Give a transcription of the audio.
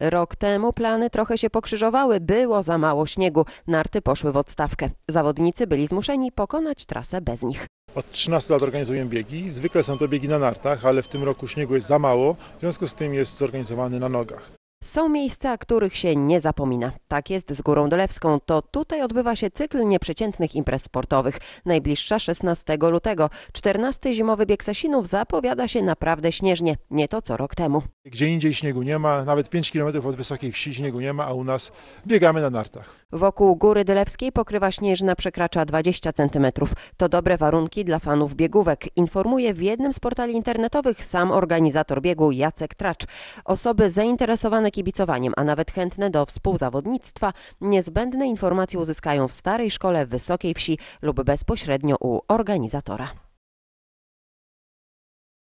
Rok temu plany trochę się pokrzyżowały, było za mało śniegu, narty poszły w odstawkę. Zawodnicy byli zmuszeni pokonać trasę bez nich. Od 13 lat organizujemy biegi. Zwykle są to biegi na nartach, ale w tym roku śniegu jest za mało, w związku z tym jest zorganizowany na nogach. Są miejsca, których się nie zapomina. Tak jest z Górą Dolewską. To tutaj odbywa się cykl nieprzeciętnych imprez sportowych. Najbliższa 16 lutego. 14 zimowy bieg Sasinów zapowiada się naprawdę śnieżnie. Nie to co rok temu. Gdzie indziej śniegu nie ma, nawet 5 km od Wysokiej Wsi śniegu nie ma, a u nas biegamy na nartach. Wokół Góry Dylewskiej pokrywa śnieżna przekracza 20 cm. To dobre warunki dla fanów biegówek, informuje w jednym z portali internetowych sam organizator biegu Jacek Tracz. Osoby zainteresowane kibicowaniem, a nawet chętne do współzawodnictwa, niezbędne informacje uzyskają w Starej Szkole Wysokiej Wsi lub bezpośrednio u organizatora.